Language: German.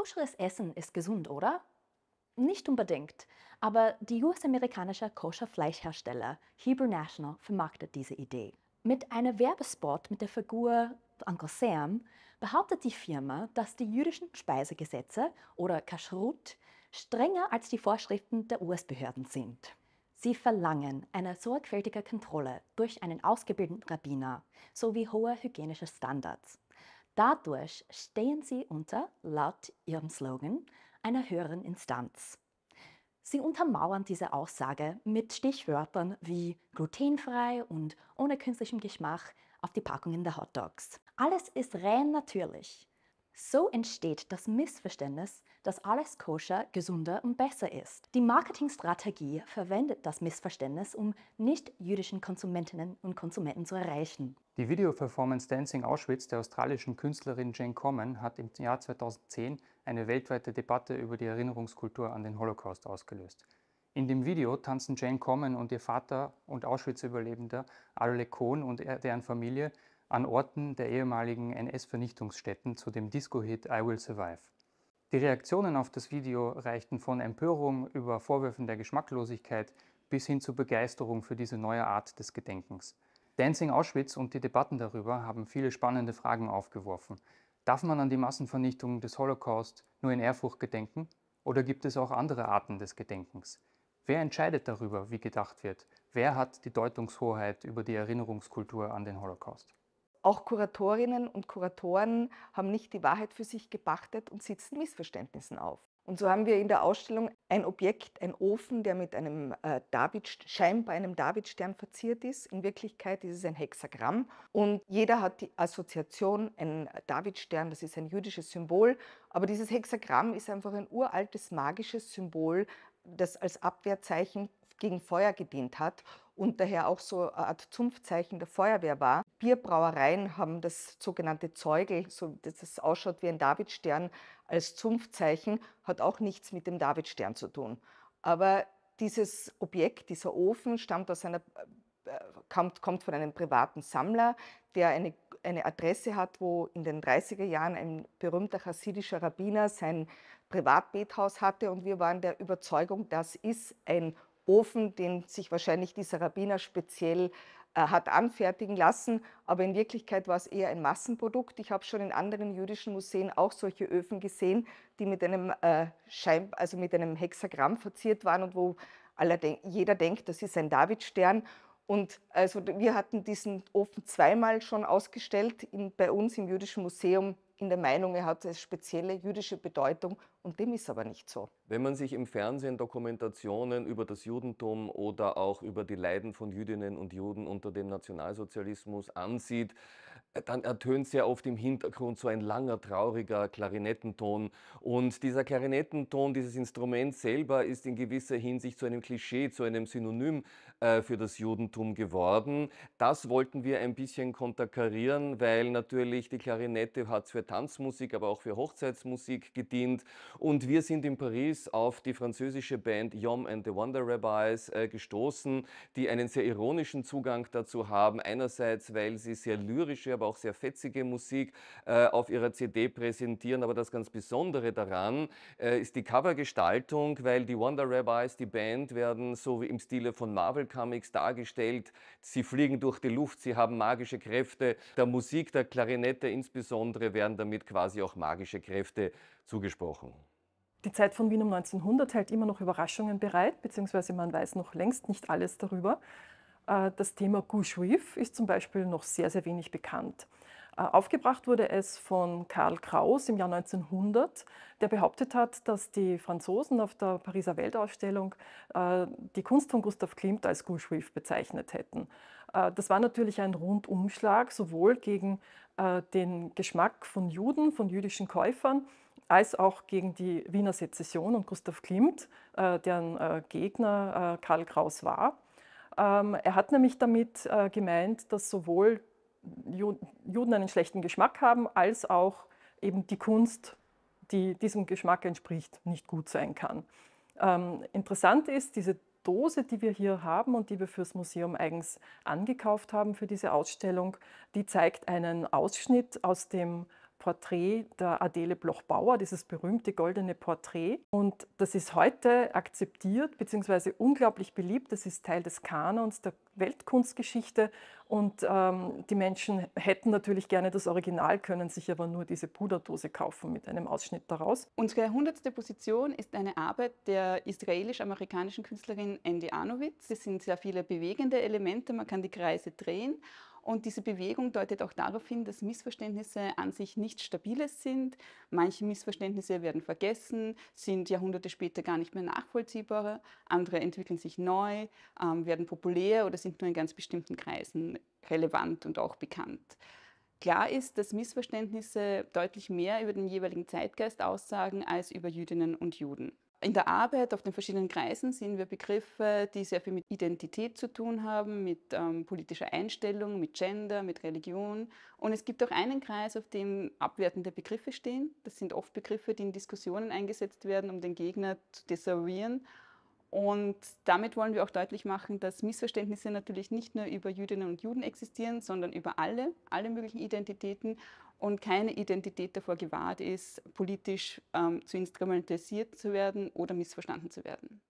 Koscheres Essen ist gesund, oder? Nicht unbedingt, aber die US-amerikanische Koscher-Fleischhersteller Hebrew National vermarktet diese Idee. Mit einem Werbespot mit der Figur Uncle Sam behauptet die Firma, dass die jüdischen Speisegesetze oder Kashrut strenger als die Vorschriften der US-Behörden sind. Sie verlangen eine sorgfältige Kontrolle durch einen ausgebildeten Rabbiner sowie hohe hygienische Standards. Dadurch stehen sie unter, laut ihrem Slogan, einer höheren Instanz. Sie untermauern diese Aussage mit Stichwörtern wie glutenfrei und ohne künstlichen Geschmack auf die Packungen der Hotdogs. Alles ist rein natürlich. So entsteht das Missverständnis, dass alles koscher gesunder und besser ist. Die Marketingstrategie verwendet das Missverständnis, um nicht-jüdischen Konsumentinnen und Konsumenten zu erreichen. Die Videoperformance Dancing Auschwitz der australischen Künstlerin Jane Common hat im Jahr 2010 eine weltweite Debatte über die Erinnerungskultur an den Holocaust ausgelöst. In dem Video tanzen Jane Common und ihr Vater und Auschwitz-Überlebender Alec Kohn und deren Familie an Orten der ehemaligen NS-Vernichtungsstätten zu dem Disco-Hit I Will Survive. Die Reaktionen auf das Video reichten von Empörung über Vorwürfen der Geschmacklosigkeit bis hin zu Begeisterung für diese neue Art des Gedenkens. Dancing Auschwitz und die Debatten darüber haben viele spannende Fragen aufgeworfen. Darf man an die Massenvernichtung des Holocaust nur in Ehrfurcht gedenken? Oder gibt es auch andere Arten des Gedenkens? Wer entscheidet darüber, wie gedacht wird? Wer hat die Deutungshoheit über die Erinnerungskultur an den Holocaust? Auch Kuratorinnen und Kuratoren haben nicht die Wahrheit für sich gepachtet und sitzen Missverständnissen auf. Und so haben wir in der Ausstellung ein Objekt, ein Ofen, der mit einem äh, David, scheinbar einem Davidstern verziert ist. In Wirklichkeit ist es ein Hexagramm und jeder hat die Assoziation, ein Davidstern, das ist ein jüdisches Symbol, aber dieses Hexagramm ist einfach ein uraltes magisches Symbol, das als Abwehrzeichen gegen Feuer gedient hat und daher auch so eine Art Zunftzeichen der Feuerwehr war. Bierbrauereien haben das sogenannte Zeugel, so dass es ausschaut wie ein Davidstern, als Zunftzeichen, hat auch nichts mit dem Davidstern zu tun. Aber dieses Objekt, dieser Ofen, stammt aus einer äh, Kommt, kommt, von einem privaten Sammler, der eine, eine Adresse hat, wo in den 30er Jahren ein berühmter chassidischer Rabbiner sein Privatbethaus hatte. Und wir waren der Überzeugung, das ist ein Ofen, den sich wahrscheinlich dieser Rabbiner speziell äh, hat anfertigen lassen. Aber in Wirklichkeit war es eher ein Massenprodukt. Ich habe schon in anderen jüdischen Museen auch solche Öfen gesehen, die mit einem, äh, Schein, also mit einem Hexagramm verziert waren und wo jeder denkt, das ist ein Davidstern. Und also wir hatten diesen Ofen zweimal schon ausgestellt in, bei uns im Jüdischen Museum in der Meinung, er hat eine spezielle jüdische Bedeutung und dem ist aber nicht so. Wenn man sich im Fernsehen Dokumentationen über das Judentum oder auch über die Leiden von Jüdinnen und Juden unter dem Nationalsozialismus ansieht, äh, dann ertönt sehr oft im Hintergrund so ein langer, trauriger Klarinettenton. Und dieser Klarinettenton, dieses Instrument selber, ist in gewisser Hinsicht zu einem Klischee, zu einem Synonym äh, für das Judentum geworden. Das wollten wir ein bisschen konterkarieren, weil natürlich die Klarinette hat für Tanzmusik, aber auch für Hochzeitsmusik gedient. Und wir sind in Paris auf die französische Band Yom and the Wonder Rabbis äh, gestoßen, die einen sehr ironischen Zugang dazu haben. Einerseits, weil sie sehr lyrische, aber auch sehr fetzige Musik äh, auf ihrer CD präsentieren. Aber das ganz Besondere daran äh, ist die Covergestaltung, weil die Wonder Rabbis, die Band, werden so wie im Stile von Marvel Comics dargestellt. Sie fliegen durch die Luft, sie haben magische Kräfte. Der Musik, der Klarinette insbesondere, werden damit quasi auch magische Kräfte zugesprochen. Die Zeit von Wien um 1900 hält immer noch Überraschungen bereit, beziehungsweise man weiß noch längst nicht alles darüber. Äh, das Thema Gushwif ist zum Beispiel noch sehr, sehr wenig bekannt. Äh, aufgebracht wurde es von Karl Kraus im Jahr 1900, der behauptet hat, dass die Franzosen auf der Pariser Weltausstellung äh, die Kunst von Gustav Klimt als Gushwif bezeichnet hätten. Das war natürlich ein Rundumschlag, sowohl gegen den Geschmack von Juden, von jüdischen Käufern, als auch gegen die Wiener Sezession und Gustav Klimt, deren Gegner Karl Kraus war. Ähm, er hat nämlich damit äh, gemeint, dass sowohl Juden einen schlechten Geschmack haben, als auch eben die Kunst, die diesem Geschmack entspricht, nicht gut sein kann. Ähm, interessant ist, diese Dose, die wir hier haben und die wir fürs Museum eigens angekauft haben für diese Ausstellung, die zeigt einen Ausschnitt aus dem Porträt der Adele Bloch-Bauer, dieses berühmte goldene Porträt. Und das ist heute akzeptiert bzw. unglaublich beliebt. Das ist Teil des Kanons der Weltkunstgeschichte. Und ähm, die Menschen hätten natürlich gerne das Original, können sich aber nur diese Puderdose kaufen mit einem Ausschnitt daraus. Unsere hundertste Position ist eine Arbeit der israelisch-amerikanischen Künstlerin Andy Anowitz. Es sind sehr viele bewegende Elemente, man kann die Kreise drehen. Und diese Bewegung deutet auch darauf hin, dass Missverständnisse an sich nicht stabiles sind. Manche Missverständnisse werden vergessen, sind Jahrhunderte später gar nicht mehr nachvollziehbar. Andere entwickeln sich neu, ähm, werden populär oder sind nur in ganz bestimmten Kreisen relevant und auch bekannt. Klar ist, dass Missverständnisse deutlich mehr über den jeweiligen Zeitgeist aussagen als über Jüdinnen und Juden. In der Arbeit auf den verschiedenen Kreisen sehen wir Begriffe, die sehr viel mit Identität zu tun haben, mit ähm, politischer Einstellung, mit Gender, mit Religion. Und es gibt auch einen Kreis, auf dem abwertende Begriffe stehen. Das sind oft Begriffe, die in Diskussionen eingesetzt werden, um den Gegner zu desavouieren. Und damit wollen wir auch deutlich machen, dass Missverständnisse natürlich nicht nur über Jüdinnen und Juden existieren, sondern über alle, alle möglichen Identitäten und keine Identität davor gewahrt ist, politisch ähm, zu instrumentalisiert zu werden oder missverstanden zu werden.